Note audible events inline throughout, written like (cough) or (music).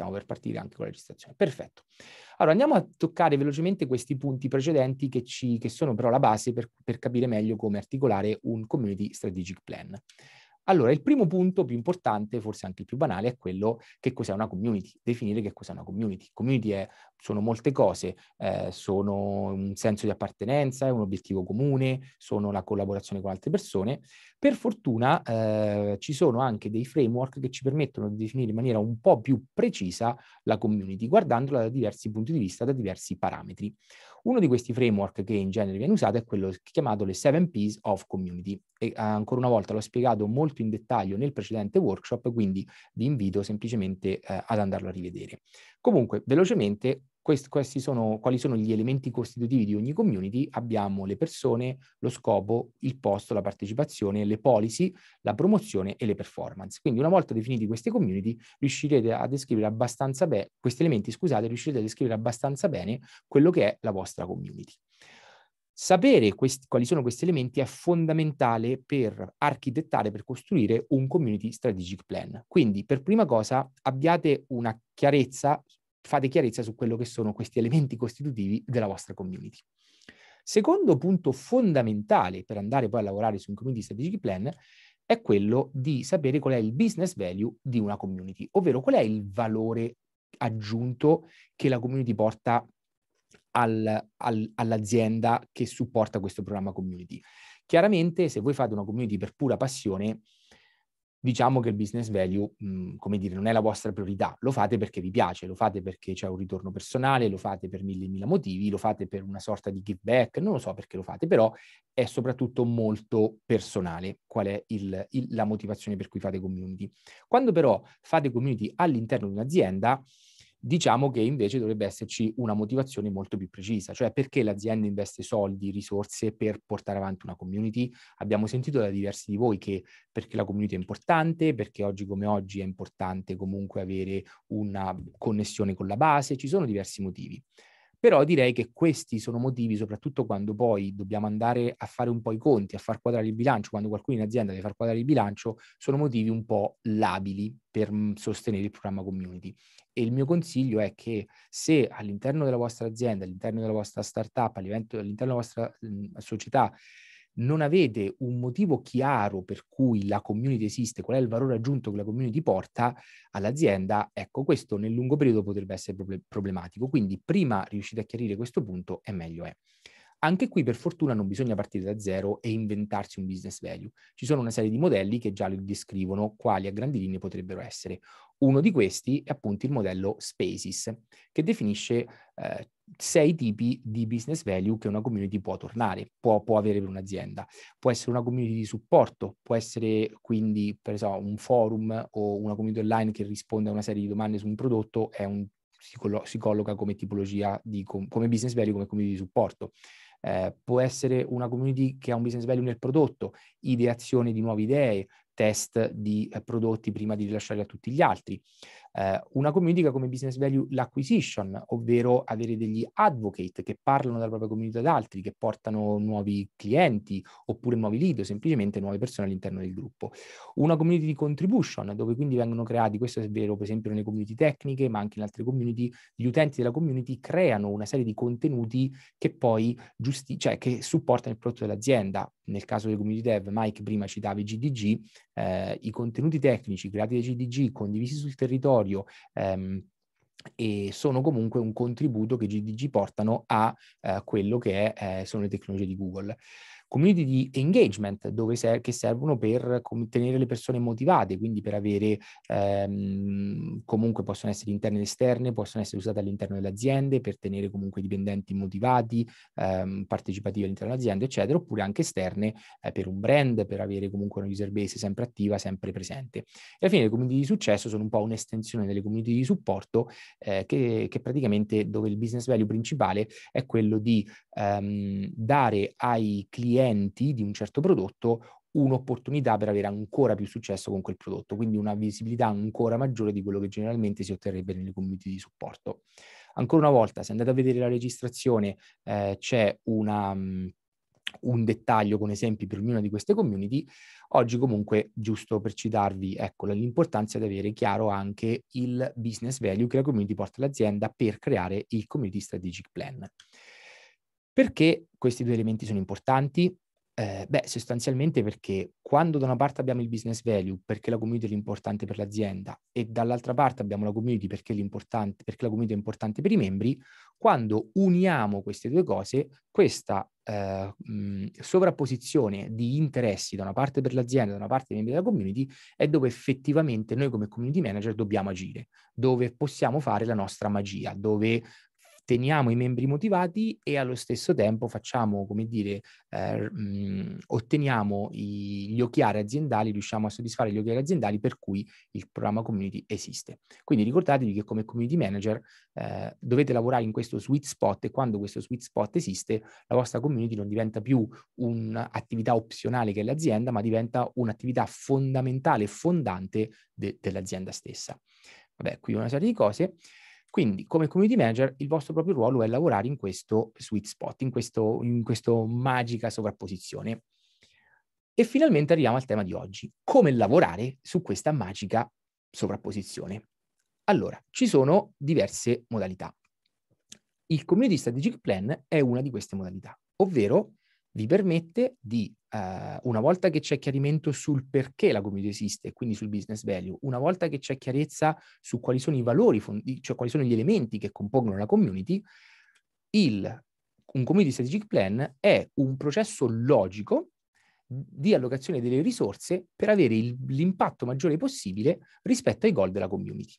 stiamo per partire anche con la registrazione. Perfetto. Allora andiamo a toccare velocemente questi punti precedenti che, ci, che sono però la base per, per capire meglio come articolare un community strategic plan. Allora, il primo punto più importante, forse anche il più banale, è quello che cos'è una community, definire che cos'è una community. Community è, sono molte cose, eh, sono un senso di appartenenza, è un obiettivo comune, sono la collaborazione con altre persone. Per fortuna eh, ci sono anche dei framework che ci permettono di definire in maniera un po' più precisa la community, guardandola da diversi punti di vista, da diversi parametri. Uno di questi framework che in genere viene usato è quello chiamato le 7 Ps of Community e eh, ancora una volta l'ho spiegato molto in dettaglio nel precedente workshop, quindi vi invito semplicemente eh, ad andarlo a rivedere. Comunque, velocemente, questi sono, quali sono gli elementi costitutivi di ogni community, abbiamo le persone, lo scopo, il posto, la partecipazione, le policy, la promozione e le performance. Quindi una volta definiti queste community riuscirete a descrivere abbastanza bene, questi elementi scusate, riuscirete a descrivere abbastanza bene quello che è la vostra community. Sapere questi, quali sono questi elementi è fondamentale per architettare, per costruire un community strategic plan. Quindi, per prima cosa, abbiate una chiarezza fate chiarezza su quello che sono questi elementi costitutivi della vostra community. Secondo punto fondamentale per andare poi a lavorare su un community strategic plan è quello di sapere qual è il business value di una community, ovvero qual è il valore aggiunto che la community porta al, al, all'azienda che supporta questo programma community. Chiaramente se voi fate una community per pura passione, diciamo che il business value, mh, mhmm, come dire, non è la vostra priorità, lo fate perché vi piace, lo fate perché c'è un ritorno personale, lo fate per mille e mille motivi, lo fate per una sorta di give back, non lo so perché lo fate, però è soprattutto molto personale qual è il, il, la motivazione per cui fate community. Quando però fate community all'interno di un'azienda, Diciamo che invece dovrebbe esserci una motivazione molto più precisa, cioè perché l'azienda investe soldi, risorse per portare avanti una community. Abbiamo sentito da diversi di voi che perché la community è importante, perché oggi come oggi è importante comunque avere una connessione con la base, ci sono diversi motivi. Però direi che questi sono motivi, soprattutto quando poi dobbiamo andare a fare un po' i conti, a far quadrare il bilancio, quando qualcuno in azienda deve far quadrare il bilancio, sono motivi un po' labili per mhmm, sostenere il programma community. E il mio consiglio è che se all'interno della vostra azienda, all'interno della vostra startup, all'interno della vostra mhmm, società non avete un motivo chiaro per cui la community esiste, qual è il valore aggiunto che la community porta all'azienda, ecco questo nel lungo periodo potrebbe essere problematico. Quindi prima riuscite a chiarire questo punto e meglio è. Anche qui per fortuna non bisogna partire da zero e inventarsi un business value. Ci sono una serie di modelli che già li descrivono quali a grandi linee potrebbero essere. Uno di questi è appunto il modello Spaces, che definisce eh, sei tipi di business value che una community può tornare, può, può, avere per un'azienda. Può essere una community di supporto, può essere quindi per esempio, un forum o una community online che risponde a una serie di domande su un prodotto, un, si, collo- si, colloca come tipologia di com- come business value, come community di supporto. Eh, può essere una community che ha un business value nel prodotto, ideazione di nuove idee, test di eh, prodotti prima di rilasciarli a tutti gli altri. Eh, una community che come business value l'acquisition, ovvero avere degli advocate che parlano della propria community ad altri, che portano nuovi clienti oppure nuovi lead o semplicemente nuove persone all'interno del gruppo. Una community di contribution, dove quindi vengono creati, questo è vero per esempio nelle community tecniche, ma anche in altre community, gli utenti della community creano una serie di contenuti che poi giusti- cioè che supportano il prodotto dell'azienda. Nel caso delle community dev, Mike prima citava i GDG, eh, i contenuti tecnici creati dai CDG, condivisi sul territorio, ehm, e sono comunque un contributo che GDG portano a eh, quello che è, eh, sono le tecnologie di Google community di engagement dove ser- che servono per tenere le persone motivate, quindi per avere ehm, comunque possono essere interne ed esterne, possono essere usate all'interno delle aziende per tenere comunque i dipendenti motivati, ehm, partecipativi all'interno dell'azienda, eccetera, oppure anche esterne eh, per un brand, per avere comunque una user base sempre attiva, sempre presente. E alla fine le community di successo sono un po' un'estensione delle community di supporto eh, che, che, praticamente dove il business value principale è quello di ehm, dare ai clienti clienti di un certo prodotto un'opportunità per avere ancora più successo con quel prodotto, quindi una visibilità ancora maggiore di quello che generalmente si otterrebbe nelle community di supporto. Ancora una volta, se andate a vedere la registrazione, eh, c'è una, mm, un dettaglio con esempi per ognuna di queste community. Oggi comunque, giusto per citarvi, ecco, l'importanza di avere chiaro anche il business value che la community porta all'azienda per creare il community strategic plan. Perché questi due elementi sono importanti? Eh, beh, sostanzialmente perché quando da una parte abbiamo il business value, perché la community è importante per l'azienda, e dall'altra parte abbiamo la community perché, perché la community è importante per i membri, quando uniamo queste due cose, questa eh, mh, mm, sovrapposizione di interessi da una parte per l'azienda, da una parte dei membri della community, è dove effettivamente noi come community manager dobbiamo agire, dove possiamo fare la nostra magia, dove teniamo i membri motivati e allo stesso tempo facciamo, come dire, eh, mh, mm, otteniamo i, gli occhiali aziendali, riusciamo a soddisfare gli occhiali aziendali per cui il programma community esiste. Quindi ricordatevi che come community manager eh, dovete lavorare in questo sweet spot e quando questo sweet spot esiste la vostra community non diventa più un'attività opzionale che è l'azienda, ma diventa un'attività fondamentale, fondante de- dell'azienda stessa. Vabbè, qui una serie di cose. Quindi come community manager il vostro proprio ruolo è lavorare in questo sweet spot, in questa magica sovrapposizione. E finalmente arriviamo al tema di oggi, come lavorare su questa magica sovrapposizione. Allora, ci sono diverse modalità. Il Community Strategic Plan è una di queste modalità, ovvero vi permette di, eh, una volta che c'è chiarimento sul perché la community esiste, e quindi sul business value, una volta che c'è chiarezza su quali sono i valori, cioè quali sono gli elementi che compongono la community, il, un community strategic plan è un processo logico di allocazione delle risorse per avere il, l'impatto maggiore possibile rispetto ai goal della community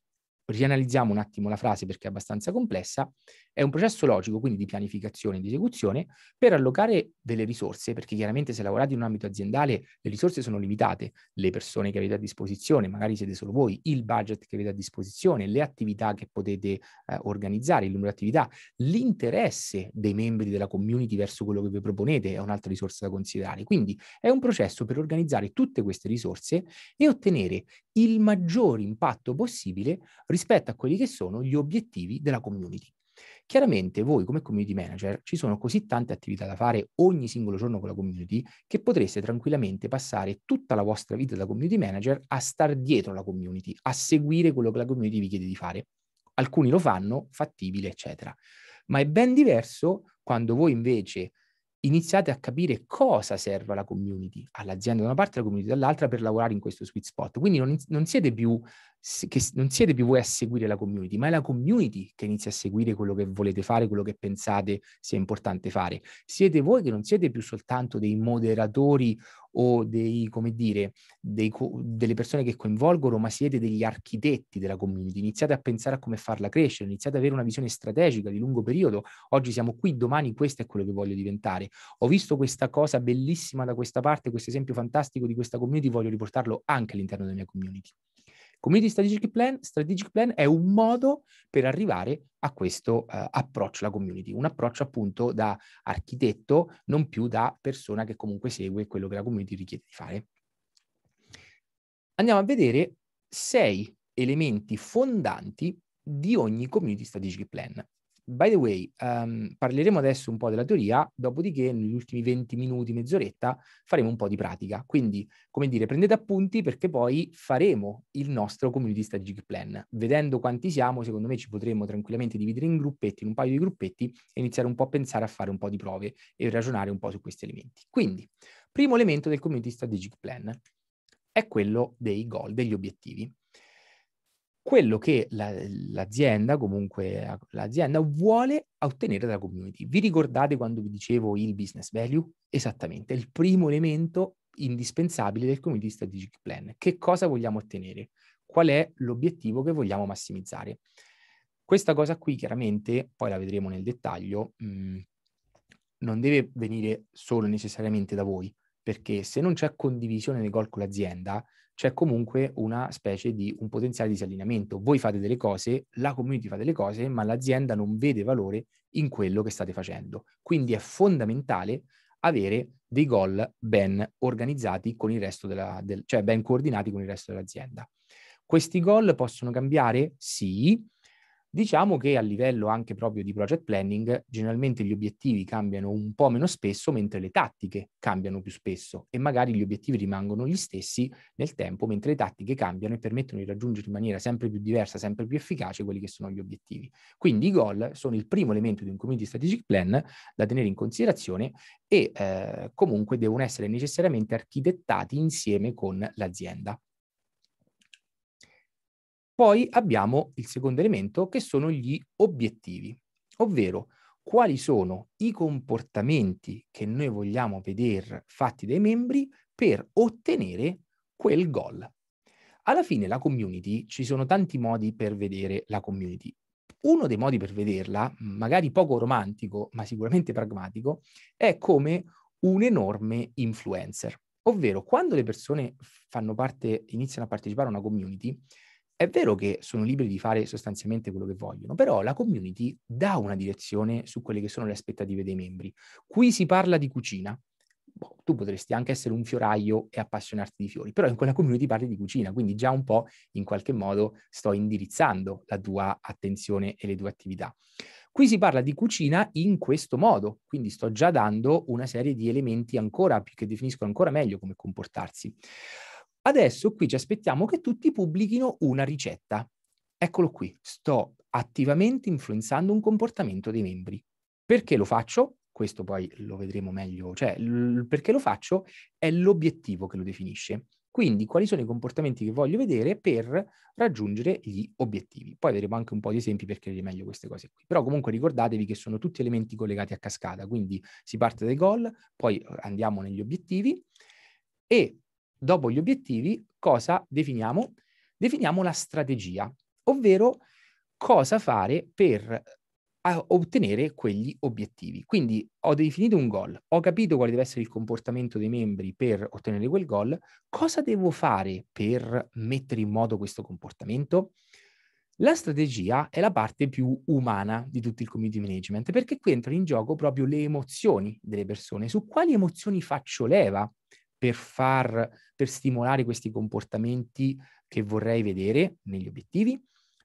rianalizziamo un attimo la frase perché è abbastanza complessa, è un processo logico, quindi di pianificazione e di esecuzione, per allocare delle risorse, perché chiaramente se lavorate in un ambito aziendale le risorse sono limitate, le persone che avete a disposizione, magari siete solo voi, il budget che avete a disposizione, le attività che potete eh, organizzare, il numero di attività, l'interesse dei membri della community verso quello che vi proponete è un'altra risorsa da considerare. Quindi è un processo per organizzare tutte queste risorse e ottenere il maggior impatto possibile rispetto rispetto a quelli che sono gli obiettivi della community. Chiaramente voi come community manager ci sono così tante attività da fare ogni singolo giorno con la community che potreste tranquillamente passare tutta la vostra vita da community manager a star dietro la community, a seguire quello che la community vi chiede di fare. Alcuni lo fanno, fattibile, eccetera. Ma è ben diverso quando voi invece iniziate a capire cosa serve alla community, all'azienda da una parte e alla community dall'altra per lavorare in questo sweet spot. Quindi non, non siete più che non siete più voi a seguire la community, ma è la community che inizia a seguire quello che volete fare, quello che pensate sia importante fare. Siete voi che non siete più soltanto dei moderatori o dei, come dire, dei, delle persone che coinvolgono, ma siete degli architetti della community. Iniziate a pensare a come farla crescere, iniziate ad avere una visione strategica di lungo periodo. Oggi siamo qui, domani questo è quello che voglio diventare. Ho visto questa cosa bellissima da questa parte, questo esempio fantastico di questa community, voglio riportarlo anche all'interno della mia community. Community Strategic Plan, Strategic Plan è un modo per arrivare a questo eh, approccio alla community, un approccio appunto da architetto, non più da persona che comunque segue quello che la community richiede di fare. Andiamo a vedere sei elementi fondanti di ogni community strategic plan. By the way, um, parleremo adesso un po' della teoria, dopodiché negli ultimi 20 minuti, mezz'oretta, faremo un po' di pratica. Quindi, come dire, prendete appunti perché poi faremo il nostro community strategic plan. Vedendo quanti siamo, secondo me ci potremo tranquillamente dividere in gruppetti, in un paio di gruppetti e iniziare un po' a pensare a fare un po' di prove e ragionare un po' su questi elementi. Quindi, primo elemento del community strategic plan è quello dei goal, degli obiettivi quello che la, l'azienda, comunque l'azienda, vuole ottenere dalla community. Vi ricordate quando vi dicevo il business value? Esattamente, il primo elemento indispensabile del community strategic plan. Che cosa vogliamo ottenere? Qual è l'obiettivo che vogliamo massimizzare? Questa cosa qui chiaramente, poi la vedremo nel dettaglio, mh, mm, non deve venire solo necessariamente da voi, perché se non c'è condivisione dei gol con l'azienda, c'è comunque una specie di un potenziale disallineamento. Voi fate delle cose, la community fa delle cose, ma l'azienda non vede valore in quello che state facendo. Quindi è fondamentale avere dei goal ben organizzati con il resto della, del, cioè ben coordinati con il resto dell'azienda. Questi goal possono cambiare? Sì, Diciamo che a livello anche proprio di project planning, generalmente gli obiettivi cambiano un po' meno spesso, mentre le tattiche cambiano più spesso e magari gli obiettivi rimangono gli stessi nel tempo, mentre le tattiche cambiano e permettono di raggiungere in maniera sempre più diversa, sempre più efficace quelli che sono gli obiettivi. Quindi i goal sono il primo elemento di un community strategic plan da tenere in considerazione e eh, comunque devono essere necessariamente architettati insieme con l'azienda. Poi abbiamo il secondo elemento che sono gli obiettivi, ovvero quali sono i comportamenti che noi vogliamo vedere fatti dai membri per ottenere quel goal. Alla fine la community, ci sono tanti modi per vedere la community. Uno dei modi per vederla, magari poco romantico, ma sicuramente pragmatico, è come un enorme influencer. Ovvero, quando le persone fanno parte, iniziano a partecipare a una community, è vero che sono liberi di fare sostanzialmente quello che vogliono, però la community dà una direzione su quelle che sono le aspettative dei membri. Qui si parla di cucina. Boh, tu potresti anche essere un fioraio e appassionarti di fiori, però in quella community parli di cucina, quindi già un po' in qualche modo sto indirizzando la tua attenzione e le tue attività. Qui si parla di cucina in questo modo, quindi sto già dando una serie di elementi ancora più che definisco ancora meglio come comportarsi. Adesso qui ci aspettiamo che tutti pubblichino una ricetta. Eccolo qui, sto attivamente influenzando un comportamento dei membri. Perché lo faccio? Questo poi lo vedremo meglio, cioè l- perché lo faccio è l'obiettivo che lo definisce. Quindi quali sono i comportamenti che voglio vedere per raggiungere gli obiettivi. Poi vedremo anche un po' di esempi per chiarire meglio queste cose qui. Però comunque ricordatevi che sono tutti elementi collegati a cascata, quindi si parte dai goal, poi andiamo negli obiettivi e dopo gli obiettivi, cosa definiamo? Definiamo la strategia, ovvero cosa fare per ottenere quegli obiettivi. Quindi ho definito un goal, ho capito quale deve essere il comportamento dei membri per ottenere quel goal, cosa devo fare per mettere in moto questo comportamento? La strategia è la parte più umana di tutto il community management, perché qui entrano in gioco proprio le emozioni delle persone, su quali emozioni faccio leva per, far, per stimolare questi comportamenti che vorrei vedere negli obiettivi.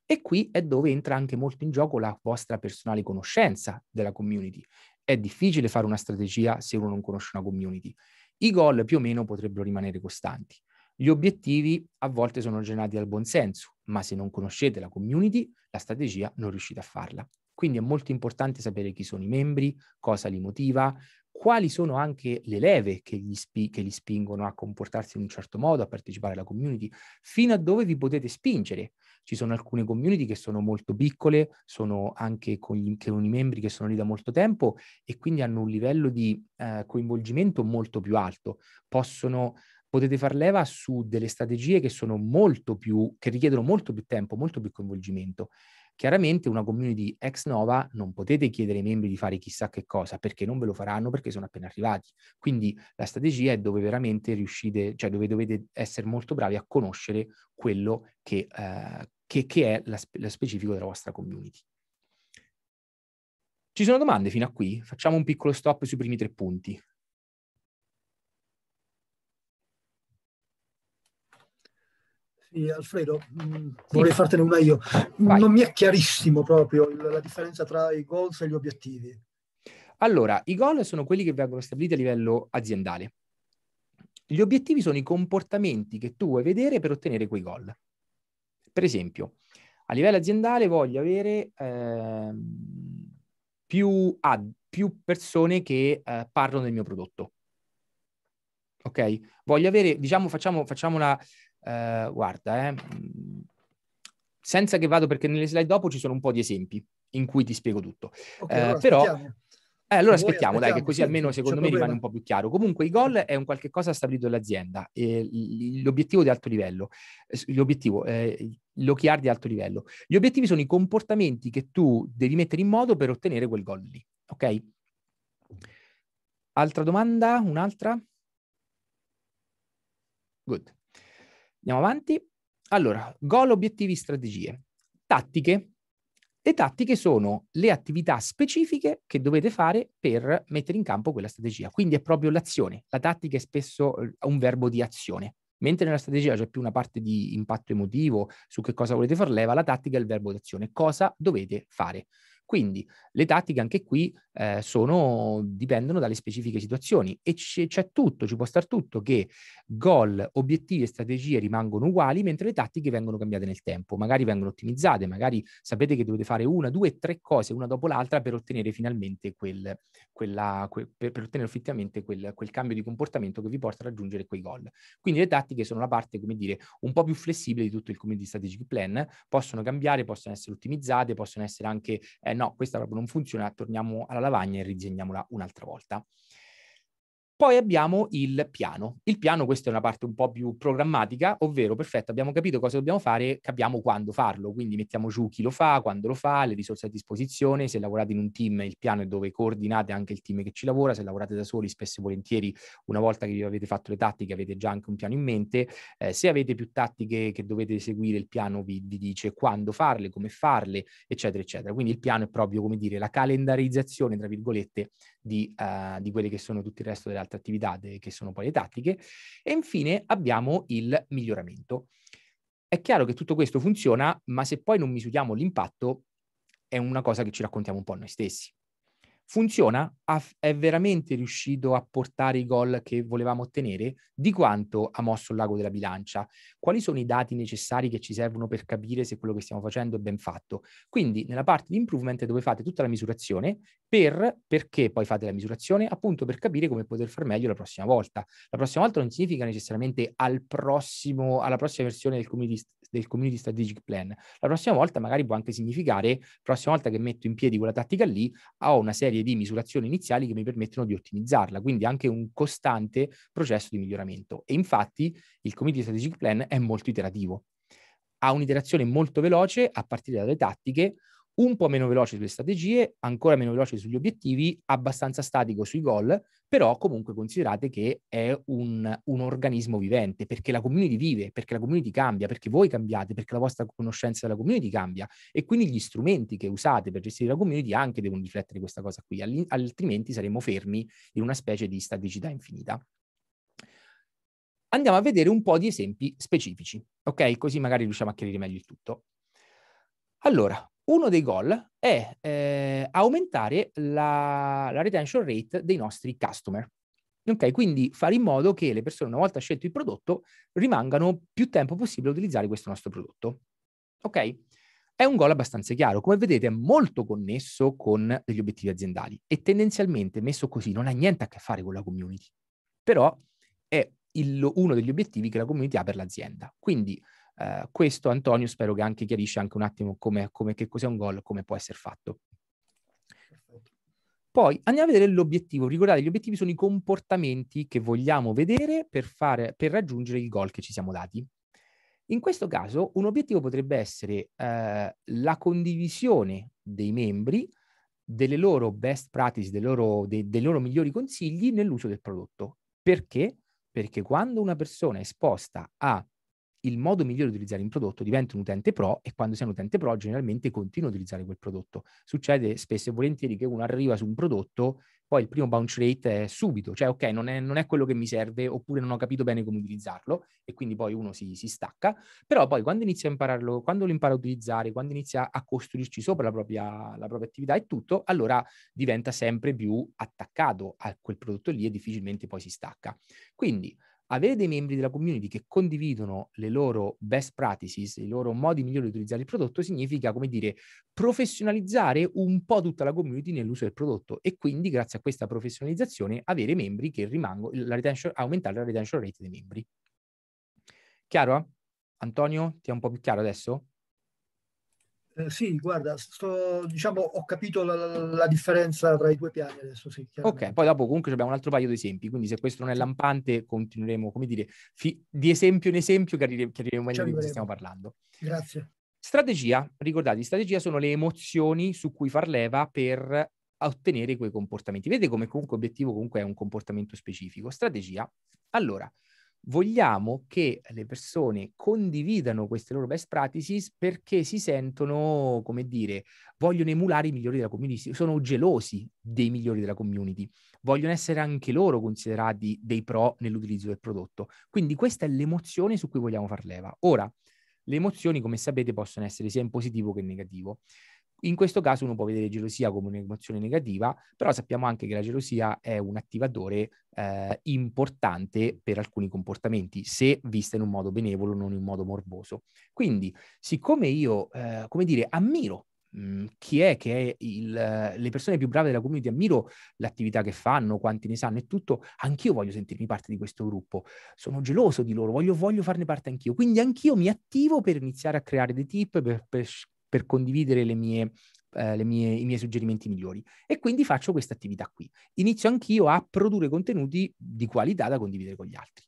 E qui è dove entra anche molto in gioco la vostra personale conoscenza della community. È difficile fare una strategia se uno non conosce una community. I goal più o meno potrebbero rimanere costanti. Gli obiettivi a volte sono generati dal buon senso ma se non conoscete la community, la strategia non riuscite a farla. Quindi è molto importante sapere chi sono i membri, cosa li motiva, quali sono anche le leve che gli, spi- che gli, spingono a comportarsi in un certo modo, a partecipare alla community, fino a dove vi potete spingere. Ci sono alcune community che sono molto piccole, sono anche con, gli, con i membri che sono lì da molto tempo e quindi hanno un livello di eh, coinvolgimento molto più alto. Possono potete far leva su delle strategie che sono molto più, che richiedono molto più tempo, molto più coinvolgimento. Chiaramente una community ex nova non potete chiedere ai membri di fare chissà che cosa, perché non ve lo faranno perché sono appena arrivati. Quindi la strategia è dove veramente riuscite, cioè dove dovete essere molto bravi a conoscere quello che, eh, che, che è la, lo specifico della vostra community. Ci sono domande fino a qui? Facciamo un piccolo stop sui primi tre punti. Sì, Alfredo, sì. Mm, vorrei fartene una io. Vai. Non mi è chiarissimo proprio la differenza tra i goals e gli obiettivi. Allora, i goal sono quelli che vengono stabiliti a livello aziendale. Gli obiettivi sono i comportamenti che tu vuoi vedere per ottenere quei goal. Per esempio, a livello aziendale voglio avere eh, più, ad, più, persone che eh, parlano del mio prodotto. Ok? Voglio avere, diciamo, facciamo, facciamo una, eh, guarda, eh, mm, senza che vado perché nelle slide dopo ci sono un po' di esempi in cui ti spiego tutto. Okay, eh, allora, però... Aspettiamo. Eh, allora aspettiamo, aspettiamo, dai, che così sì, almeno secondo me problema. rimane un po' più chiaro. Comunque i gol è un qualche cosa stabilito dall'azienda, e l'obiettivo di alto livello, l'obiettivo, eh, l'OKR di alto livello. Gli obiettivi sono i comportamenti che tu devi mettere in modo per ottenere quel gol lì, ok? Altra domanda? Un'altra? Good. Andiamo avanti. Allora, gol, obiettivi, strategie. Tattiche. Le tattiche sono le attività specifiche che dovete fare per mettere in campo quella strategia. Quindi è proprio l'azione. La tattica è spesso eh, un verbo di azione. Mentre nella strategia c'è più una parte di impatto emotivo su che cosa volete far leva, la tattica è il verbo d'azione, cosa dovete fare. Quindi le tattiche anche qui eh, sono, dipendono dalle specifiche situazioni e c- c'è tutto, ci può star tutto che gol, obiettivi e strategie rimangono uguali mentre le tattiche vengono cambiate nel tempo, magari vengono ottimizzate, magari sapete che dovete fare una, due, tre cose una dopo l'altra per ottenere finalmente quel, quella, que- per, per, ottenere effettivamente quel, quel cambio di comportamento che vi porta a raggiungere quei gol. Quindi le tattiche sono la parte, come dire, un po' più flessibile di tutto il community strategic plan, possono cambiare, possono essere ottimizzate, possono essere anche eh, no, questa proprio non funziona, torniamo alla lavagna e rizegniamola un'altra volta. Poi abbiamo il piano. Il piano, questa è una parte un po' più programmatica, ovvero perfetto, abbiamo capito cosa dobbiamo fare, capiamo quando farlo, quindi mettiamo giù chi lo fa, quando lo fa, le risorse a disposizione, se lavorate in un team il piano è dove coordinate anche il team che ci lavora, se lavorate da soli spesso e volentieri una volta che vi avete fatto le tattiche avete già anche un piano in mente, eh, se avete più tattiche che dovete eseguire il piano vi, vi dice quando farle, come farle, eccetera, eccetera. Quindi il piano è proprio come dire la calendarizzazione, tra virgolette, di, uh, di quelle che sono tutto il resto delle altre altre attività de- che sono poi le tattiche. E infine abbiamo il miglioramento. È chiaro che tutto questo funziona, ma se poi non misuriamo l'impatto, è una cosa che ci raccontiamo un po' noi stessi funziona, è veramente riuscito a portare i gol che volevamo ottenere, di quanto ha mosso il lago della bilancia, quali sono i dati necessari che ci servono per capire se quello che stiamo facendo è ben fatto. Quindi nella parte di improvement dove fate tutta la misurazione, per, perché poi fate la misurazione? Appunto per capire come poter far meglio la prossima volta. La prossima volta non significa necessariamente al prossimo, alla prossima versione del community del community strategic plan. La prossima volta magari può anche significare, la prossima volta che metto in piedi quella tattica lì, ho una serie di misurazioni iniziali che mi permettono di ottimizzarla, quindi anche un costante processo di miglioramento. E infatti il community strategic plan è molto iterativo, ha un'iterazione molto veloce a partire dalle tattiche, un po' meno veloce sulle strategie, ancora meno veloce sugli obiettivi, abbastanza statico sui gol, però comunque considerate che è un, un, organismo vivente, perché la community vive, perché la community cambia, perché voi cambiate, perché la vostra conoscenza della community cambia e quindi gli strumenti che usate per gestire la community anche devono riflettere questa cosa qui, altrimenti saremo fermi in una specie di staticità infinita. Andiamo a vedere un po' di esempi specifici, ok? Così magari riusciamo a chiarire meglio il tutto. Allora, uno dei goal è eh, aumentare la, la retention rate dei nostri customer. Ok, quindi fare in modo che le persone, una volta scelto il prodotto, rimangano più tempo possibile a utilizzare questo nostro prodotto. Ok? È un goal abbastanza chiaro. Come vedete, è molto connesso con degli obiettivi aziendali e tendenzialmente, messo così, non ha niente a che fare con la community. Però è il, uno degli obiettivi che la community ha per l'azienda. Quindi eh, questo Antonio spero che anche chiarisce anche un attimo come, come che cos'è un gol, come può essere fatto. Poi andiamo a vedere l'obiettivo. Ricordate, gli obiettivi sono i comportamenti che vogliamo vedere per, fare, per raggiungere il gol che ci siamo dati. In questo caso un obiettivo potrebbe essere eh, la condivisione dei membri delle loro best practices, dei loro, dei, dei loro migliori consigli nell'uso del prodotto. Perché? Perché quando una persona è esposta a il modo migliore di utilizzare un prodotto diventa un utente pro e quando sei un utente pro generalmente continua a utilizzare quel prodotto. Succede spesso e volentieri che uno arriva su un prodotto, poi il primo bounce rate è subito, cioè ok, non è, non è quello che mi serve oppure non ho capito bene come utilizzarlo e quindi poi uno si, si stacca, però poi quando inizia a impararlo, quando lo impara a utilizzare, quando inizia a costruirci sopra la propria, la propria attività e tutto, allora diventa sempre più attaccato a quel prodotto lì e difficilmente poi si stacca. Quindi avere dei membri della community che condividono le loro best practices, i loro modi migliori di utilizzare il prodotto, significa, come dire, professionalizzare un po' tutta la community nell'uso del prodotto e quindi, grazie a questa professionalizzazione, avere membri che rimangono, aumentare la retention rate dei membri. Chiaro? Antonio, ti è un po' più chiaro adesso? Eh, sì, guarda, sto, diciamo, ho capito la, la, differenza tra i due piani adesso. Sì, ok, poi dopo comunque abbiamo un altro paio di esempi, quindi se questo non è lampante continueremo, come dire, fi- di esempio in esempio chiariremo meglio di cosa stiamo parlando. Grazie. Strategia, ricordate, strategia sono le emozioni su cui far leva per ottenere quei comportamenti. Vedete come comunque obiettivo comunque è un comportamento specifico. Strategia, allora, vogliamo che le persone condividano queste loro best practices perché si sentono, come dire, vogliono emulare i migliori della community, sono gelosi dei migliori della community, vogliono essere anche loro considerati dei pro nell'utilizzo del prodotto. Quindi questa è l'emozione su cui vogliamo far leva. Ora, le emozioni, come sapete, possono essere sia in positivo che in negativo. In questo caso uno può vedere gelosia come un'emozione negativa, però sappiamo anche che la gelosia è un attivatore eh, importante per alcuni comportamenti, se vista in un modo benevolo, non in un modo morboso. Quindi, siccome io, eh, come dire, ammiro mh, mm, chi è che è il, eh, le persone più brave della community, ammiro l'attività che fanno, quanti ne sanno e tutto, anch'io voglio sentirmi parte di questo gruppo, sono geloso di loro, voglio, voglio farne parte anch'io. Quindi anch'io mi attivo per iniziare a creare dei tip, per, per per condividere le mie, eh, mie, i miei suggerimenti migliori. E quindi faccio questa attività qui. Inizio anch'io a produrre contenuti di qualità da condividere con gli altri.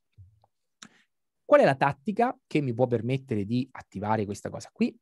Qual è la tattica che mi può permettere di attivare questa cosa qui?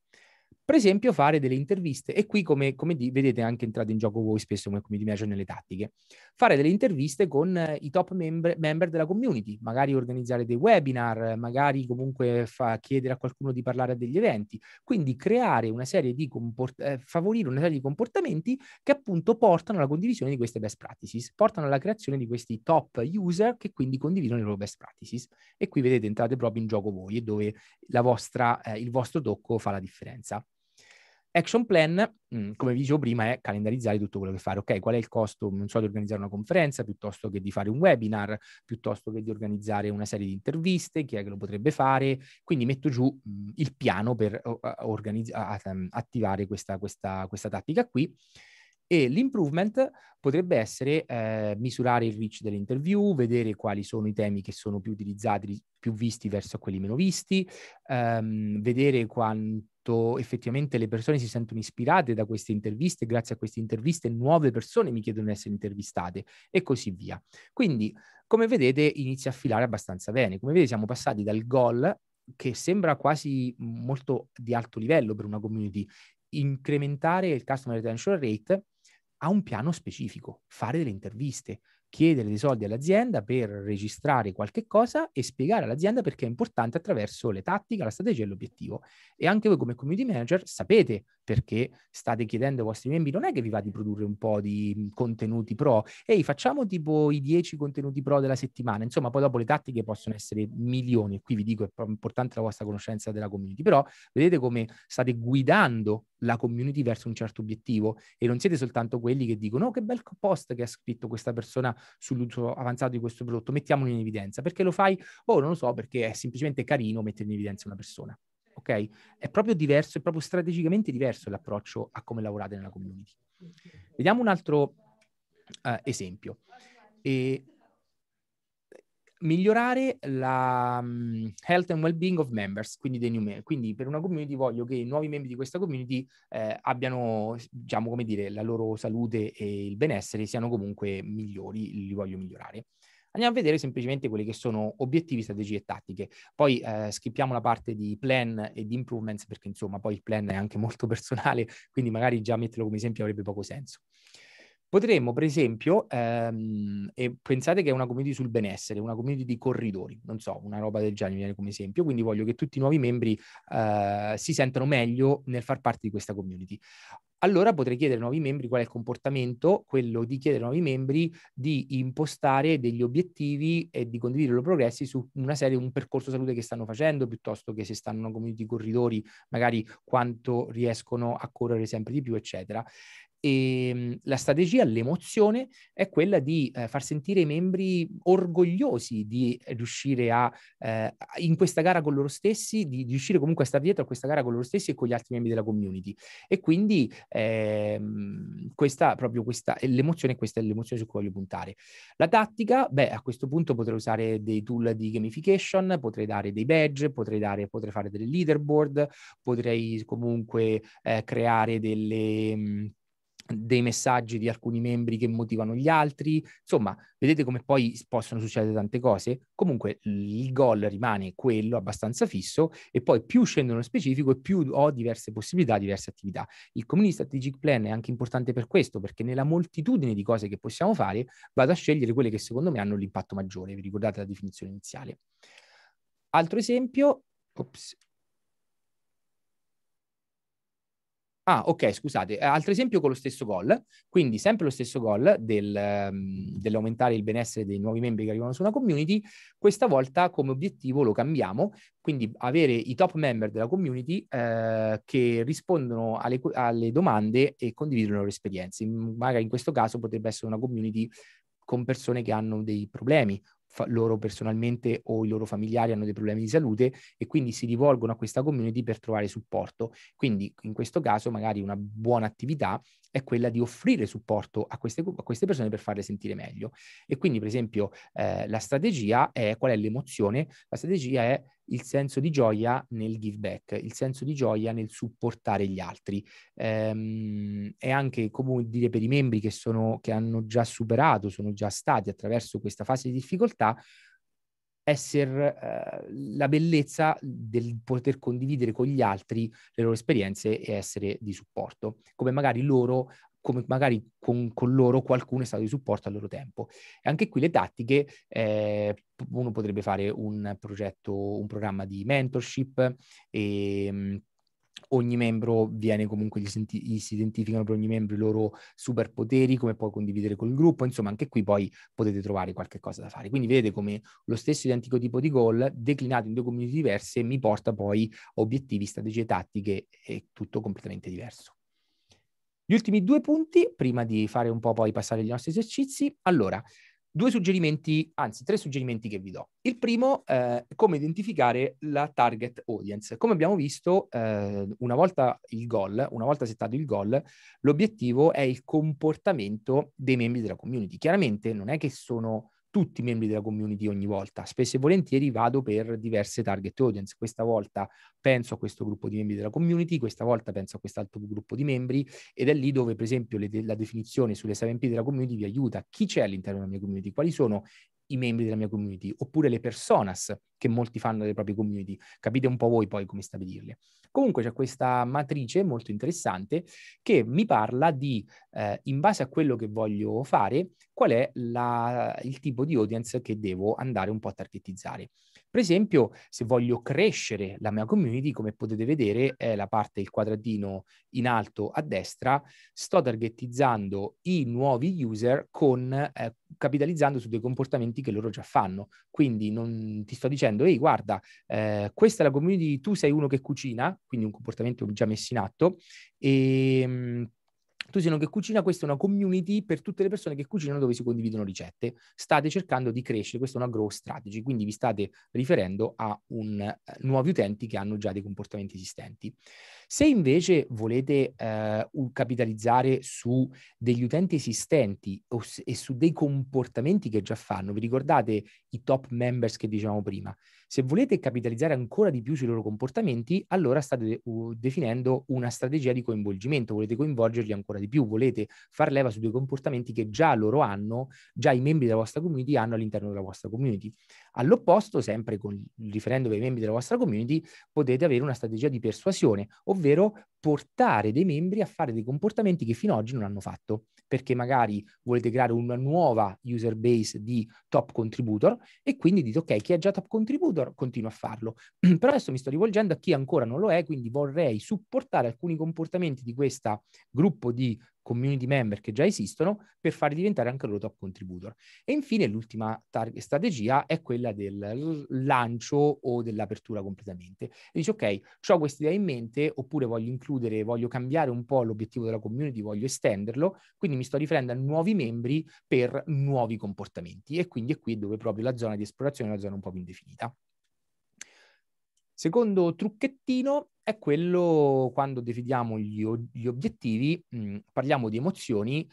per esempio fare delle interviste e qui come, come di, vedete anche entrate in gioco voi spesso come community manager nelle tattiche, fare delle interviste con eh, i top member, member, della community, magari organizzare dei webinar, magari comunque fa, chiedere a qualcuno di parlare a degli eventi, quindi creare una serie di comport- eh, favorire una serie di comportamenti che appunto portano alla condivisione di queste best practices, portano alla creazione di questi top user che quindi condividono le loro best practices e qui vedete entrate proprio in gioco voi e dove vostra, eh, il vostro tocco fa la differenza. Action plan, mm, come vi dicevo prima, è calendarizzare tutto quello che fare. Ok, qual è il costo, non so, di organizzare una conferenza piuttosto che di fare un webinar, piuttosto che di organizzare una serie di interviste, chi è che lo potrebbe fare. Quindi metto giù mm, il piano per organizz- mm, attivare questa, questa, questa tattica qui. E l'improvement potrebbe essere eh, misurare il reach dell'interview, vedere quali sono i temi che sono più utilizzati, più visti verso quelli meno visti, ehm, vedere quanto quanto effettivamente le persone si sentono ispirate da queste interviste, grazie a queste interviste nuove persone mi chiedono di essere intervistate e così via. Quindi, come vedete, inizia a filare abbastanza bene. Come vedete, siamo passati dal goal che sembra quasi molto di alto livello per una community, incrementare il customer retention rate a un piano specifico, fare delle interviste, chiedere dei soldi all'azienda per registrare qualche cosa e spiegare all'azienda perché è importante attraverso le tattiche, la strategia e l'obiettivo. E anche voi come community manager sapete perché state chiedendo ai vostri membri, non è che vi va di produrre un po' di mm, contenuti pro, ehi facciamo tipo i 10 contenuti pro della settimana, insomma poi dopo le tattiche possono essere milioni, e qui vi dico è importante la vostra conoscenza della community, però vedete come state guidando la community verso un certo obiettivo e non siete soltanto quelli che dicono oh, che bel post che ha scritto questa persona sull'uso avanzato di questo prodotto, mettiamolo in evidenza, perché lo fai, oh non lo so, perché è semplicemente carino mettere in evidenza una persona ok? È proprio diverso, è proprio strategicamente diverso l'approccio a come lavorate nella community. Vediamo un altro eh, esempio. E migliorare la um, health and well-being of members, quindi dei new members. Quindi per una community voglio che i nuovi membri di questa community eh, abbiano, diciamo, come dire, la loro salute e il benessere siano comunque migliori, li voglio migliorare. Andiamo a vedere semplicemente quelli che sono obiettivi, strategie e tattiche. Poi eh, skippiamo la parte di plan e di improvements perché insomma poi il plan è anche (laughs) molto personale, quindi magari già metterlo come esempio avrebbe poco senso. Potremmo, per esempio, ehm, pensate che è una community sul benessere, una community di corridori, non so, una roba del genere mi viene come esempio, quindi voglio che tutti i nuovi membri eh, si sentano meglio nel far parte di questa community allora potrei chiedere ai nuovi membri qual è il comportamento, quello di chiedere ai nuovi membri di impostare degli obiettivi e di condividere i loro progressi su una serie, un percorso salute che stanno facendo, piuttosto che se stanno in una community corridori, magari quanto riescono a correre sempre di più, eccetera. E ehm, la strategia, l'emozione è quella di eh, far sentire i membri orgogliosi di riuscire a, eh, in questa gara con loro stessi, di, di riuscire comunque a stare dietro a questa gara con loro stessi e con gli altri membri della community. E quindi eh, questa, proprio questa è l'emozione, questa è l'emozione su cui voglio puntare. La tattica, beh, a questo punto potrei usare dei tool di gamification, potrei dare dei badge, potrei, dare, potrei fare delle leaderboard, potrei comunque eh, creare delle... Mh, mm, dei messaggi di alcuni membri che motivano gli altri, insomma, vedete come poi possono succedere tante cose. Comunque il goal rimane quello abbastanza fisso e poi più scendo nello specifico e più ho diverse possibilità, diverse attività. Il Community Strategic Plan è anche importante per questo, perché nella moltitudine di cose che possiamo fare vado a scegliere quelle che secondo me hanno l'impatto maggiore, vi ricordate la definizione iniziale. Altro esempio, ops, Ah, ok, scusate. Eh, altro esempio con lo stesso gol. Quindi sempre lo stesso gol del, um, dell'aumentare il benessere dei nuovi membri che arrivano su una community. Questa volta come obiettivo lo cambiamo, quindi avere i top member della community eh, che rispondono alle, alle domande e condividono le loro esperienze. Magari in questo caso potrebbe essere una community con persone che hanno dei problemi fa- loro personalmente o i loro familiari hanno dei problemi di salute e quindi si rivolgono a questa community per trovare supporto. Quindi in questo caso magari una buona attività è quella di offrire supporto a queste, a queste, persone per farle sentire meglio. E quindi, per esempio, eh, la strategia è qual è l'emozione? La strategia è il senso di gioia nel give back, il senso di gioia nel supportare gli altri. Ehm, è anche come dire per i membri che, sono, che hanno già superato, sono già stati attraverso questa fase di difficoltà, essere eh, la bellezza del poter condividere con gli altri le loro esperienze e essere di supporto, come magari loro come magari con, con, loro qualcuno è stato di supporto al loro tempo. E anche qui le tattiche, eh, uno potrebbe fare un progetto, un programma di mentorship e, ehm, ogni membro viene comunque, gli, senti- gli si identificano per ogni membro i loro superpoteri, come puoi condividere col gruppo, insomma anche qui poi potete trovare qualche cosa da fare. Quindi vedete come lo stesso identico tipo di goal, declinato in due community diverse, mi porta poi a obiettivi, strategie tattiche e tutto completamente diverso. Gli ultimi due punti, prima di fare un po' poi passare agli nostri esercizi, allora due suggerimenti, anzi tre suggerimenti che vi do. Il primo è eh, come identificare la target audience. Come abbiamo visto, eh, una volta il goal, una volta settato il goal, l'obiettivo è il comportamento dei membri della community. Chiaramente non è che sono tutti i membri della community ogni volta. Spesso e volentieri vado per diverse target audience. Questa volta penso a questo gruppo di membri della community, questa volta penso a quest'altro gruppo di membri ed è lì dove per esempio le, la definizione sulle 7P della community vi aiuta. Chi c'è all'interno della mia community? Quali sono i membri della mia community, oppure le personas che molti fanno delle proprie community. Capite un po' voi poi come stabilirle. Comunque c'è questa matrice molto interessante che mi parla di, eh, in base a quello che voglio fare, qual è la, il tipo di audience che devo andare un po' a targetizzare. Per esempio, se voglio crescere la mia community, come potete vedere, è la parte, il quadratino in alto a destra, sto targetizzando i nuovi user con eh, capitalizzando su dei comportamenti che loro già fanno. Quindi non ti sto dicendo, ehi guarda, eh, questa è la community, tu sei uno che cucina, quindi un comportamento già messo in atto, e ehm, tu sei uno che cucina, questa è una community per tutte le persone che cucinano dove si condividono ricette. State cercando di crescere, questa è una growth strategy, quindi vi state riferendo a un, eh, nuovi utenti che hanno già dei comportamenti esistenti. Se invece volete eh, capitalizzare su degli utenti esistenti o, e su dei comportamenti che già fanno, vi ricordate i top members che dicevamo prima? Se volete capitalizzare ancora di più sui loro comportamenti, allora state uh, definendo una strategia di coinvolgimento, volete coinvolgerli ancora di più, volete far leva su dei comportamenti che già loro hanno, già i membri della vostra community hanno all'interno della vostra community. All'opposto, sempre con, riferendovi ai membri della vostra community, potete avere una strategia di persuasione, ovvero portare dei membri a fare dei comportamenti che fino ad oggi non hanno fatto, perché magari volete creare una nuova user base di top contributor e quindi dite ok, chi è già top contributor continua a farlo, (clears throat) però adesso mi sto rivolgendo a chi ancora non lo è, quindi vorrei supportare alcuni comportamenti di questo gruppo di community member che già esistono per farli diventare anche loro top contributor. E infine l'ultima target strategia è quella del lancio o dell'apertura completamente. E dici ok, ho questa idea in mente oppure voglio includere, voglio cambiare un po' l'obiettivo della community, voglio estenderlo, quindi mi sto riferendo a nuovi membri per nuovi comportamenti e quindi è qui dove proprio la zona di esplorazione è una zona un po' più indefinita. Secondo trucchettino è quello quando definiamo gli, gli obiettivi, mh, mm, parliamo di emozioni,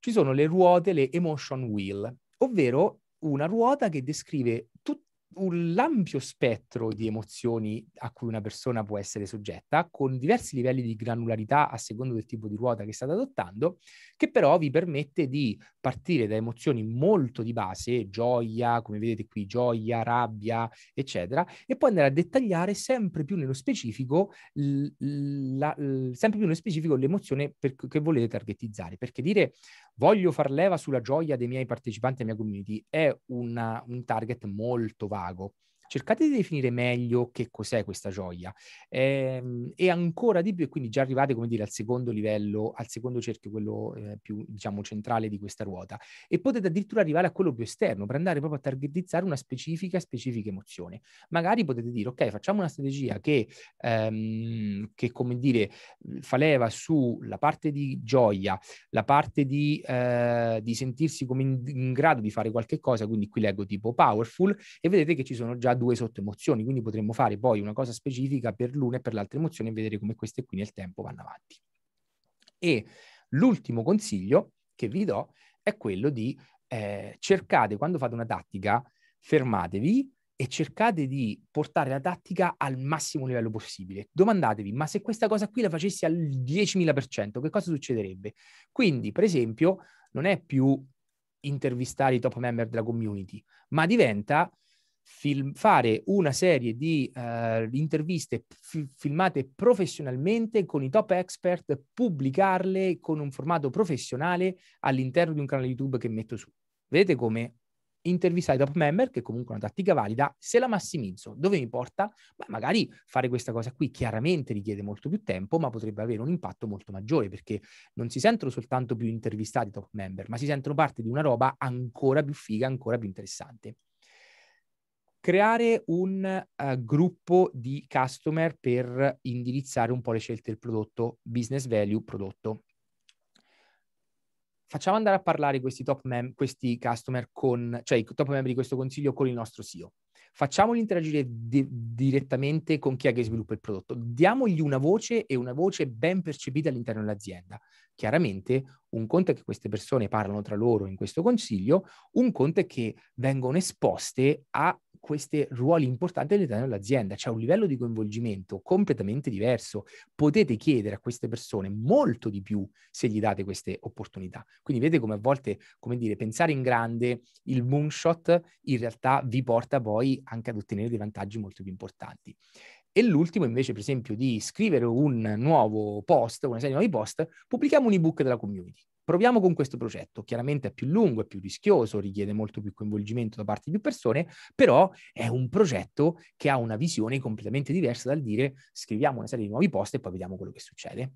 ci sono le ruote, le emotion wheel, ovvero una ruota che descrive un ampio spettro di emozioni a cui una persona può essere soggetta, con diversi livelli di granularità a secondo del tipo di ruota che state adottando, che però vi permette di partire da emozioni molto di base, gioia, come vedete qui, gioia, rabbia, eccetera, e poi andare a dettagliare sempre più nello specifico, l- la, l- sempre più nello specifico l'emozione per- che volete targetizzare, perché dire voglio far leva sulla gioia dei miei partecipanti alla mia community è una, un target molto vasto pago cercate di definire meglio che cos'è questa gioia eh, e ancora di più, e quindi già arrivate come dire al secondo livello, al secondo cerchio, quello eh, più diciamo centrale di questa ruota e potete addirittura arrivare a quello più esterno per andare proprio a targetizzare una specifica, specifica emozione. Magari potete dire ok facciamo una strategia che, ehm, che come dire fa leva sulla parte di gioia, la parte di, eh, di sentirsi come in, in grado di fare qualche cosa, quindi qui leggo tipo powerful e vedete che ci sono già due sottoemozioni, quindi potremmo fare poi una cosa specifica per l'una e per l'altra emozione e vedere come queste qui nel tempo vanno avanti. E l'ultimo consiglio che vi do è quello di eh, cercate quando fate una tattica, fermatevi e cercate di portare la tattica al massimo livello possibile. Domandatevi, ma se questa cosa qui la facessi al 10.000%, che cosa succederebbe? Quindi, per esempio, non è più intervistare i top member della community, ma diventa film, fare una serie di uh, interviste f- filmate professionalmente con i top expert, pubblicarle con un formato professionale all'interno di un canale YouTube che metto su. Vedete come intervistare i top member, che è comunque una tattica valida, se la massimizzo, dove mi porta? Beh, magari fare questa cosa qui chiaramente richiede molto più tempo, ma potrebbe avere un impatto molto maggiore, perché non si sentono soltanto più intervistati i top member, ma si sentono parte di una roba ancora più figa, ancora più interessante creare un uh, gruppo di customer per indirizzare un po' le scelte del prodotto, business value, prodotto. Facciamo andare a parlare questi top mem- questi customer con, cioè i top membri di questo consiglio con il nostro CEO. Facciamoli interagire di- direttamente con chi è che sviluppa il prodotto. Diamogli una voce e una voce ben percepita all'interno dell'azienda. Chiaramente un conto è che queste persone parlano tra loro in questo consiglio, un conto è che vengono esposte a questi ruoli importanti all'interno dell'azienda, c'è un livello di coinvolgimento completamente diverso, potete chiedere a queste persone molto di più se gli date queste opportunità. Quindi vedete come a volte, come dire, pensare in grande il moonshot in realtà vi porta poi anche ad ottenere dei vantaggi molto più importanti. E l'ultimo invece, per esempio, di scrivere un nuovo post, una serie di nuovi post, pubblichiamo un ebook della community. Proviamo con questo progetto, chiaramente è più lungo, è più rischioso, richiede molto più coinvolgimento da parte di più persone, però è un progetto che ha una visione completamente diversa dal dire scriviamo una serie di nuovi post e poi vediamo quello che succede.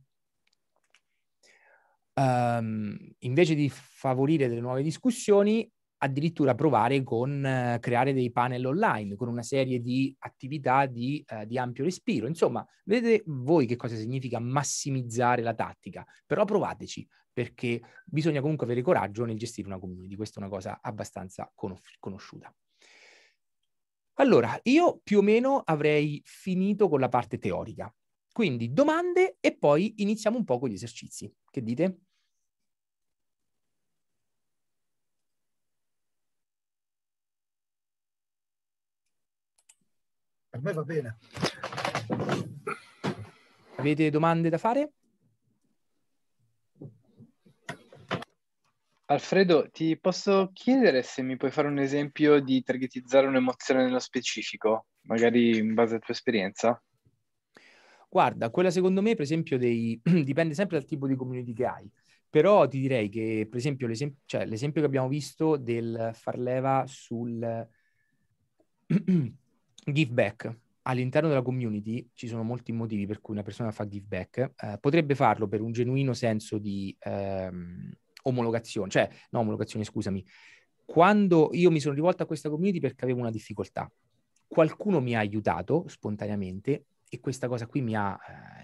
Um, invece di favorire delle nuove discussioni, addirittura provare con eh, creare dei panel online, con una serie di attività di, eh, di, ampio respiro. Insomma, vedete voi che cosa significa massimizzare la tattica, però provateci, perché bisogna comunque avere coraggio nel gestire una community, questa è una cosa abbastanza conos- conosciuta. Allora, io più o meno avrei finito con la parte teorica, quindi domande e poi iniziamo un po' con gli esercizi. Che dite? Per me va bene. Avete domande da fare? Alfredo, ti posso chiedere se mi puoi fare un esempio di targetizzare un'emozione nello specifico, magari in base alla tua esperienza? Guarda, quella secondo me, per esempio, dei... (clears throat) dipende sempre dal tipo di community che hai. Però ti direi che, per esempio, l'esem... cioè, l'esempio che abbiamo visto del far leva sul (clears throat) give back. All'interno della community ci sono molti motivi per cui una persona fa give back. Eh, potrebbe farlo per un genuino senso di ehm, omologazione, cioè no omologazione scusami, quando io mi sono rivolto a questa community perché avevo una difficoltà, qualcuno mi ha aiutato spontaneamente e questa cosa qui mi ha,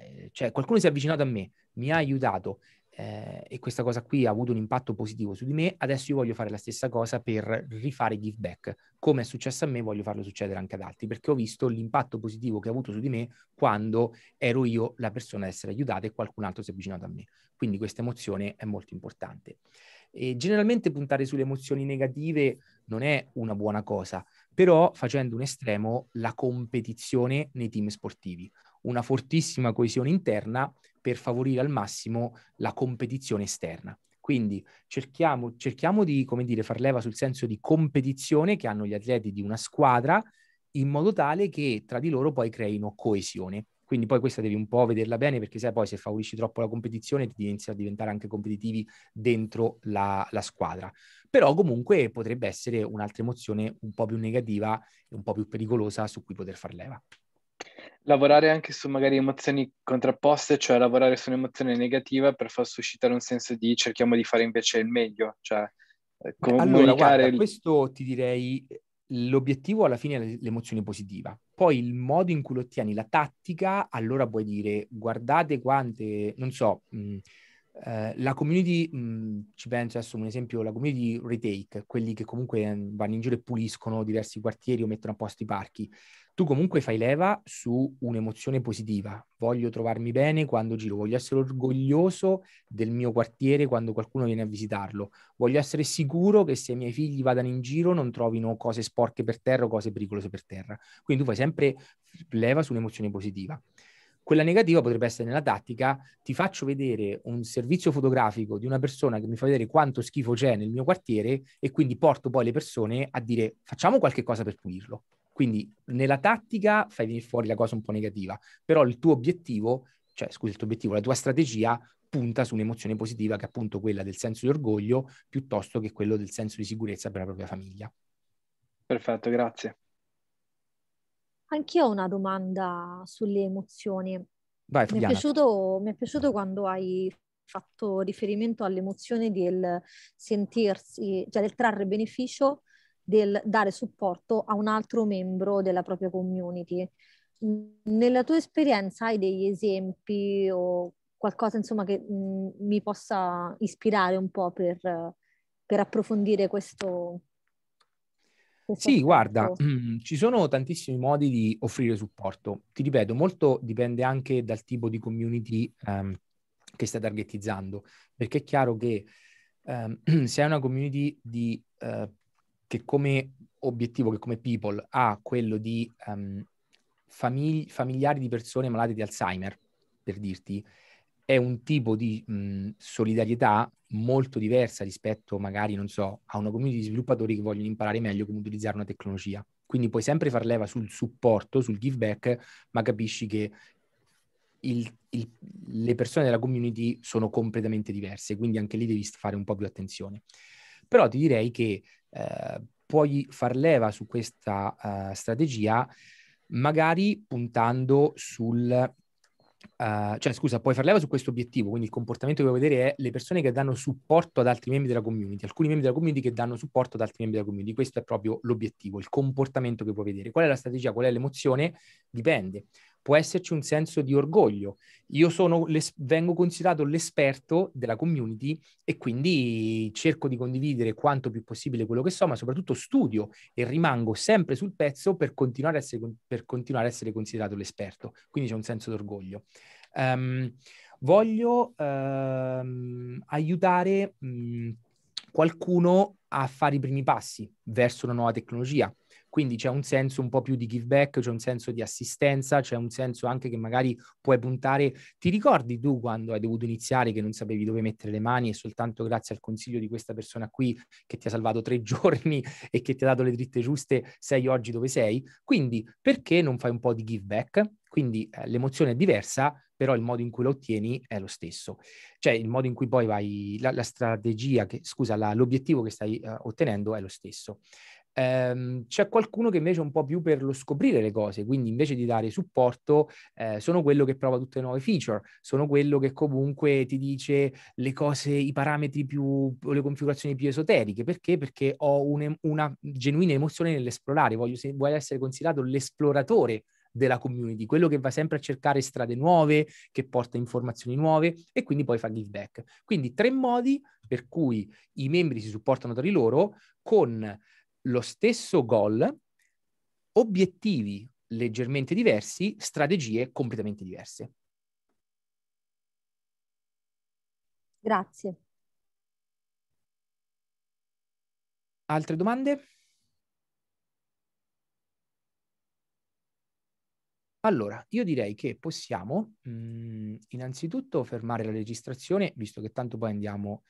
eh, cioè qualcuno si è avvicinato a me, mi ha aiutato, eh, e questa cosa qui ha avuto un impatto positivo su di me, adesso io voglio fare la stessa cosa per rifare give back. Come è successo a me, voglio farlo succedere anche ad altri, perché ho visto l'impatto positivo che ha avuto su di me quando ero io la persona ad essere aiutata e qualcun altro si è avvicinato a me. Quindi questa emozione è molto importante. E generalmente puntare sulle emozioni negative non è una buona cosa, però facendo un estremo la competizione nei team sportivi, una fortissima coesione interna per favorire al massimo la competizione esterna. Quindi cerchiamo, cerchiamo di dire, far leva sul senso di competizione che hanno gli atleti di una squadra in modo tale che tra di loro poi creino coesione. Quindi poi questa devi un po' vederla bene perché sai poi se favorisci troppo la competizione ti inizi a diventare anche competitivi dentro la, la squadra. Però comunque potrebbe essere un'altra emozione un po' più negativa e un po' più pericolosa su cui poter far leva lavorare anche su magari emozioni contrapposte, cioè lavorare su un'emozione negativa per far suscitare un senso di cerchiamo di fare invece il meglio, cioè eh, eh, comunicare... Allora, guarda, questo ti direi l'obiettivo alla fine è l'emozione positiva. Poi il modo in cui lo ottieni, la tattica, allora puoi dire guardate quante, non so, mh, mm, eh, la community, mh, mm, ci penso adesso un esempio, la community retake, quelli che comunque mm, vanno in giro e puliscono diversi quartieri o mettono a posto i parchi tu comunque fai leva su un'emozione positiva. Voglio trovarmi bene quando giro, voglio essere orgoglioso del mio quartiere quando qualcuno viene a visitarlo, voglio essere sicuro che se i miei figli vadano in giro non trovino cose sporche per terra o cose pericolose per terra. Quindi tu fai sempre leva su un'emozione positiva. Quella negativa potrebbe essere nella tattica, ti faccio vedere un servizio fotografico di una persona che mi fa vedere quanto schifo c'è nel mio quartiere e quindi porto poi le persone a dire facciamo qualche cosa per pulirlo. Quindi nella tattica fai venire fuori la cosa un po' negativa, però il tuo obiettivo, cioè scusa, il tuo obiettivo, la tua strategia punta su un'emozione positiva che è appunto quella del senso di orgoglio piuttosto che quello del senso di sicurezza per la propria famiglia. Perfetto, grazie. Anch'io ho una domanda sulle emozioni. Vai, mi, è piaciuto, mi è piaciuto quando hai fatto riferimento all'emozione del sentirsi, cioè del trarre beneficio del dare supporto a un altro membro della propria community. Nella tua esperienza hai degli esempi o qualcosa insomma che mh, mi possa ispirare un po' per, per approfondire questo, sì, guarda, (clears throat) ci sono tantissimi modi di offrire supporto. Ti ripeto, molto dipende anche dal tipo di community ehm, che stai targetizzando, perché è chiaro che ehm, (clears throat) se hai una community di eh, che come obiettivo, che come people ha quello di um, famigli- familiari di persone malate di Alzheimer, per dirti, è un tipo di mh, solidarietà molto diversa rispetto magari, non so, a una community di sviluppatori che vogliono imparare meglio come utilizzare una tecnologia. Quindi puoi sempre far leva sul supporto, sul give back, ma capisci che il, il, le persone della community sono completamente diverse, quindi anche lì devi fare un po' più attenzione però ti direi che eh, puoi far leva su questa uh, strategia magari puntando sul... Uh, cioè, scusa, puoi far leva su questo obiettivo, quindi il comportamento che vuoi vedere è le persone che danno supporto ad altri membri della community, alcuni membri della community che danno supporto ad altri membri della community, questo è proprio l'obiettivo, il comportamento che puoi vedere. Qual è la strategia, qual è l'emozione? Dipende può esserci un senso di orgoglio. Io sono, vengo considerato l'esperto della community e quindi cerco di condividere quanto più possibile quello che so, ma soprattutto studio e rimango sempre sul pezzo per continuare a essere, per continuare a essere considerato l'esperto. Quindi c'è un senso d'orgoglio. Um, ehm, voglio um, aiutare um, qualcuno a fare i primi passi verso una nuova tecnologia quindi c'è un senso un po' più di give back, c'è un senso di assistenza, c'è un senso anche che magari puoi puntare. Ti ricordi tu quando hai dovuto iniziare che non sapevi dove mettere le mani e soltanto grazie al consiglio di questa persona qui che ti ha salvato tre (laughs) giorni e che ti ha dato le dritte giuste sei oggi dove sei? Quindi perché non fai un po' di give back? Quindi eh, l'emozione è diversa, però il modo in cui la ottieni è lo stesso. Cioè il modo in cui poi vai, la, la strategia, che, scusa, la, l'obiettivo che stai eh, ottenendo è lo stesso. Ehm, c'è qualcuno che invece è un po' più per lo scoprire le cose, quindi invece di dare supporto eh, sono quello che prova tutte le nuove feature, sono quello che comunque ti dice le cose, i parametri più, le configurazioni più esoteriche. Perché? Perché ho un, una genuina emozione nell'esplorare, voglio, se, voglio essere considerato l'esploratore della community, quello che va sempre a cercare strade nuove, che porta informazioni nuove e quindi poi fa give back. Quindi tre modi per cui i membri si supportano tra di loro con lo stesso gol, obiettivi leggermente diversi, strategie completamente diverse. Grazie. Altre domande? Allora, io direi che possiamo mh, mm, innanzitutto fermare la registrazione, visto che tanto poi andiamo